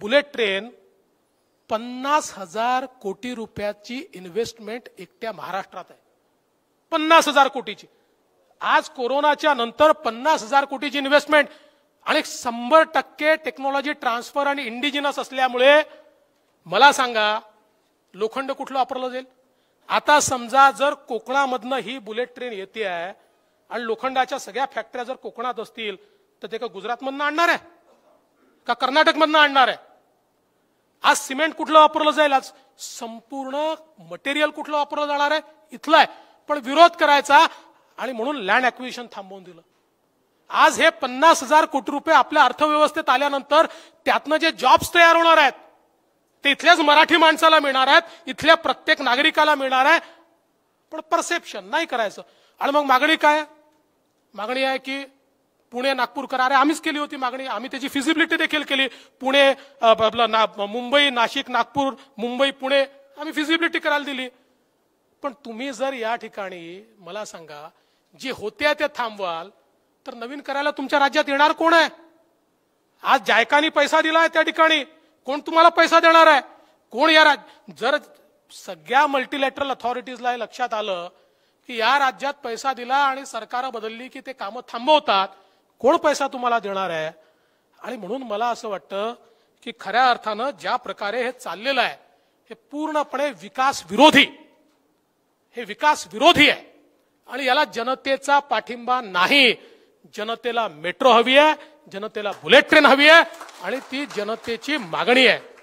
bullet train पन्नास हजार कोटी रुपयाची इन्व्हेस्टमेंट एकट्या महाराष्ट्रात आहे पन्नास हजार कोटीची आज कोरोनाच्या नंतर पन्नास हजार कोटीची इन्व्हेस्टमेंट आणि शंभर टक्के टेक्नॉलॉजी ट्रान्सफर आणि इंडिजिनस असल्यामुळे मला सांगा लोखंड कुठलं वापरलं जाईल आता समजा जर कोकणामधनं ही बुलेट ट्रेन येते आहे आणि लोखंडाच्या सगळ्या फॅक्टऱ्या जर कोकणात असतील तर ते का गुजरातमधनं आणणार आहे का कर्नाटकमधनं आणणार आहे आज सिमेंट कुठलं वापरलं जाईल आज संपूर्ण मटेरियल कुठलं वापरलं जाणार आहे इथलं आहे पण विरोध करायचा आणि म्हणून लँड अक्विशन थांबवून दिलं आज हे पन्नास हजार कोटी रुपये आपल्या अर्थव्यवस्थेत आल्यानंतर त्यातनं जे जॉब्स तयार होणार आहेत ते इथल्याच मराठी माणसाला मिळणार आहेत इथल्या प्रत्येक नागरिकाला मिळणार आहे पण परसेप्शन नाही करायचं आणि मग मागणी काय मागणी आहे की पुणे नागपूर अरे आम्हीच केली होती मागणी आम्ही त्याची फिजिबिलिटी देखील केली पुणे आपलं ना मुंबई नाशिक नागपूर मुंबई पुणे आम्ही फिजिबिलिटी करायला दिली पण तुम्ही जर या ठिकाणी मला सांगा जे होत्या ते थांबवाल तर नवीन करायला तुमच्या राज्यात येणार कोण आहे आज जायकानी पैसा आहे त्या ठिकाणी कोण तुम्हाला पैसा देणार आहे कोण या राज्य जर सगळ्या मल्टीलॅटरल अथॉरिटीजला लक्षात आलं की या राज्यात पैसा दिला आणि सरकार बदलली की ते कामं थांबवतात कोण पैसा तुम्हाला देणार आहे आणि म्हणून मला असं वाटतं की खऱ्या अर्थानं ज्या प्रकारे हे चाललेलं आहे हे पूर्णपणे विकास विरोधी हे विकास विरोधी आहे आणि याला जनतेचा पाठिंबा नाही जनतेला मेट्रो हवी आहे जनतेला बुलेट ट्रेन हवी आहे आणि ती जनतेची मागणी आहे